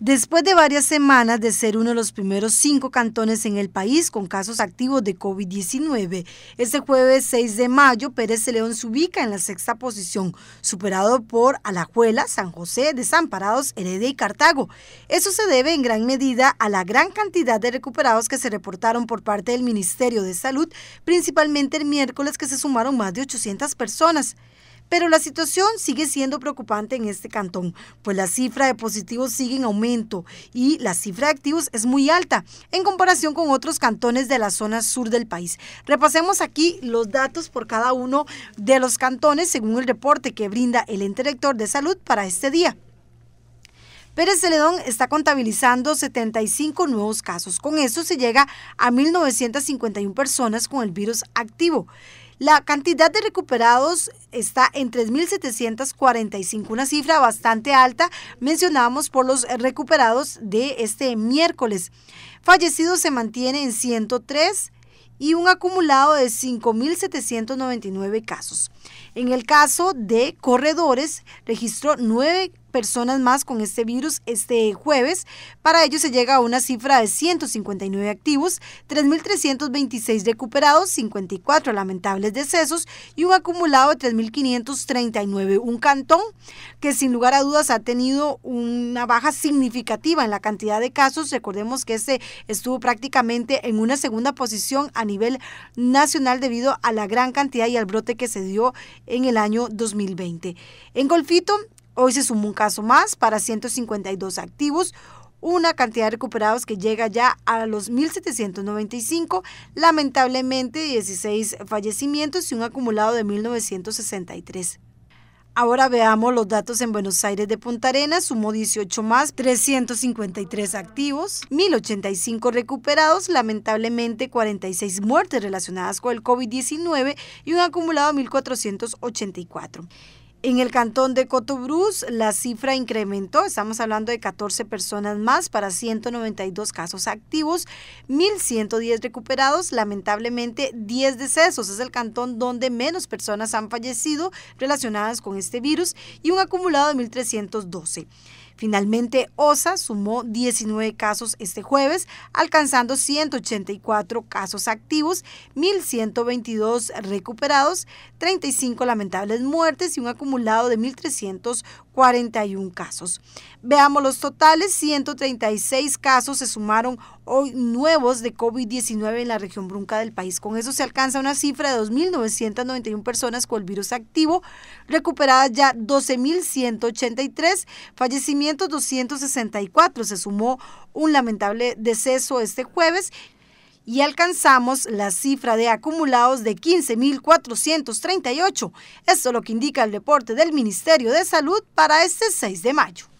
Después de varias semanas de ser uno de los primeros cinco cantones en el país con casos activos de COVID-19, este jueves 6 de mayo Pérez León se ubica en la sexta posición, superado por Alajuela, San José, Desamparados, Heredia y Cartago. Eso se debe en gran medida a la gran cantidad de recuperados que se reportaron por parte del Ministerio de Salud, principalmente el miércoles que se sumaron más de 800 personas. Pero la situación sigue siendo preocupante en este cantón, pues la cifra de positivos sigue en aumento y la cifra de activos es muy alta en comparación con otros cantones de la zona sur del país. Repasemos aquí los datos por cada uno de los cantones según el reporte que brinda el ente de salud para este día. Pérez Celedón está contabilizando 75 nuevos casos. Con eso se llega a 1.951 personas con el virus activo. La cantidad de recuperados está en 3.745, una cifra bastante alta, mencionamos por los recuperados de este miércoles. Fallecidos se mantiene en 103 y un acumulado de 5.799 casos. En el caso de corredores, registró nueve personas más con este virus este jueves. Para ello se llega a una cifra de 159 activos, 3.326 recuperados, 54 lamentables decesos y un acumulado de 3.539. Un cantón que sin lugar a dudas ha tenido una baja significativa en la cantidad de casos. Recordemos que este estuvo prácticamente en una segunda posición a nivel nacional debido a la gran cantidad y al brote que se dio en el año 2020. En Golfito Hoy se sumó un caso más para 152 activos, una cantidad de recuperados que llega ya a los 1.795, lamentablemente 16 fallecimientos y un acumulado de 1.963. Ahora veamos los datos en Buenos Aires de Punta Arenas, sumó 18 más, 353 activos, 1085 recuperados, lamentablemente 46 muertes relacionadas con el COVID-19 y un acumulado de 1484. En el cantón de Cotobruz, la cifra incrementó, estamos hablando de 14 personas más para 192 casos activos, 1.110 recuperados, lamentablemente 10 decesos. Es el cantón donde menos personas han fallecido relacionadas con este virus y un acumulado de 1.312. Finalmente, OSA sumó 19 casos este jueves, alcanzando 184 casos activos, 1.122 recuperados, 35 lamentables muertes y un acumulado de 1.341 casos. Veamos los totales, 136 casos se sumaron hoy nuevos de COVID-19 en la región brunca del país. Con eso se alcanza una cifra de 2.991 personas con el virus activo, recuperadas ya 12.183, fallecimientos 264, se sumó un lamentable deceso este jueves y alcanzamos la cifra de acumulados de 15.438. Esto es lo que indica el reporte del Ministerio de Salud para este 6 de mayo.